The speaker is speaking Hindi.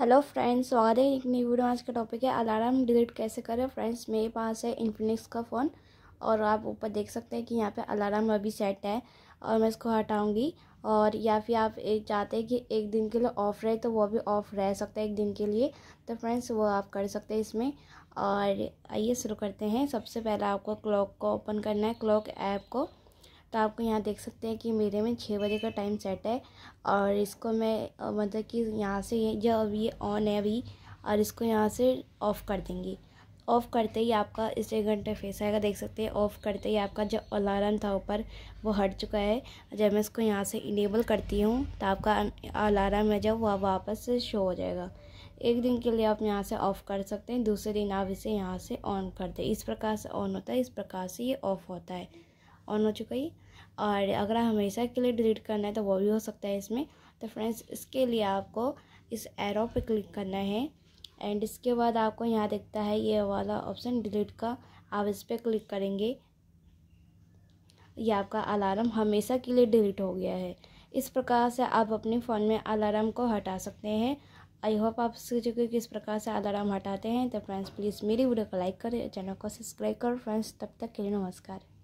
हेलो फ्रेंड्स स्वागत है एक नई वीडियो आज का टॉपिक है अलार्म डिलीट कैसे करें फ्रेंड्स मेरे पास है इन्फिनिक्स का फ़ोन और आप ऊपर देख सकते हैं कि यहाँ पे अलार्म अभी सेट है और मैं इसको हटाऊंगी और या फिर आप एक चाहते हैं कि एक दिन के लिए ऑफ रहे तो वो भी ऑफ रह सकता है एक दिन के लिए तो फ्रेंड्स वो आप कर सकते हैं इसमें और आइए शुरू करते हैं सबसे पहले आपको क्लॉक को ओपन करना है क्लॉक ऐप को तो आपको यहाँ देख सकते हैं कि मेरे में छः बजे का टाइम सेट है और इसको मैं मतलब कि यहाँ से जो अब ये ऑन है अभी और इसको यहाँ से ऑफ़ कर देंगे ऑफ़ करते ही आपका इस एक घंटे फेस आएगा देख सकते हैं ऑफ़ करते ही आपका जो अलार्म था ऊपर वो हट चुका है जब मैं इसको यहाँ से इनेबल करती हूँ तो आपका अलार्म है जब वह वापस शो हो जाएगा एक दिन के लिए आप यहाँ से ऑफ़ कर सकते हैं दूसरे दिन आप इसे यहाँ से ऑन कर दें इस प्रकार से ऑन होता है इस प्रकार से ये ऑफ़ होता है ऑन हो चुका है और अगर हमेशा के लिए डिलीट करना है तो वो भी हो सकता है इसमें तो फ्रेंड्स इसके लिए आपको इस एरो पे क्लिक करना है एंड इसके बाद आपको यहाँ दिखता है ये वाला ऑप्शन डिलीट का आप इस पर क्लिक करेंगे ये आपका अलार्म हमेशा के लिए डिलीट हो गया है इस प्रकार से आप अपने फ़ोन में अलार्म को हटा सकते हैं आई होप आप सीख चुके किस प्रकार से अलार्म हटाते हैं तो फ्रेंड्स प्लीज़ मेरी वीडियो को लाइक करें चैनल को सब्सक्राइब करो फ्रेंड्स तब तक के लिए नमस्कार